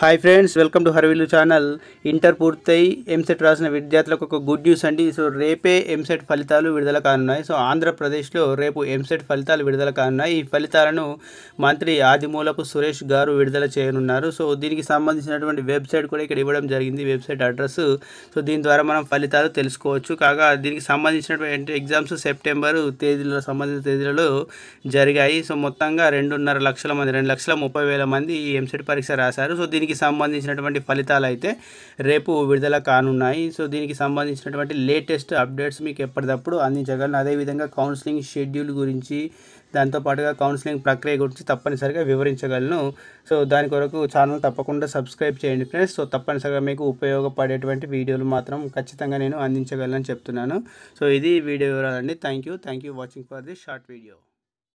hi friends welcome to హర్విల్లు channel inter పూర్తయి ఎంసెట్ రాసిన విద్యార్థులకు ఒక గుడ్ న్యూస్ అండి సో రేపే ఎంసెట్ ఫలితాలు విడుదల కానున్నాయి సో ఆంధ్రప్రదేశ్లో రేపు ఎంసెట్ ఫలితాలు విడుదల కానున్నాయి ఈ ఫలితాలను మంత్రి ఆదిమూలపు సురేష్ గారు విడుదల చేయనున్నారు సో దీనికి సంబంధించినటువంటి వెబ్సైట్ కూడా ఇక్కడ ఇవ్వడం జరిగింది వెబ్సైట్ అడ్రస్ సో దీని ద్వారా మనం ఫలితాలు తెలుసుకోవచ్చు కాగా దీనికి సంబంధించినటువంటి ఎగ్జామ్స్ సెప్టెంబరు తేదీలో సంబంధించిన తేదీలలో జరిగాయి సో మొత్తంగా రెండున్నర లక్షల మంది రెండు లక్షల ముప్పై వేల మంది ఈ ఎంసెట్ పరీక్ష రాశారు సో దీనికి దీనికి సంబంధించినటువంటి ఫలితాలు అయితే రేపు విడుదల కానున్నాయి సో దీనికి సంబంధించినటువంటి లేటెస్ట్ అప్డేట్స్ మీకు ఎప్పటికప్పుడు అందించగలను అదేవిధంగా కౌన్సిలింగ్ షెడ్యూల్ గురించి దాంతోపాటుగా కౌన్సిలింగ్ ప్రక్రియ గురించి తప్పనిసరిగా వివరించగలను సో దాని కొరకు ఛానల్ తప్పకుండా సబ్స్క్రైబ్ చేయండి ఫ్రెండ్స్ సో తప్పనిసరిగా మీకు ఉపయోగపడేటువంటి వీడియోలు మాత్రం ఖచ్చితంగా నేను అందించగలను చెప్తున్నాను సో ఇది వీడియో వివరాలండి thank you thank you watching for this short video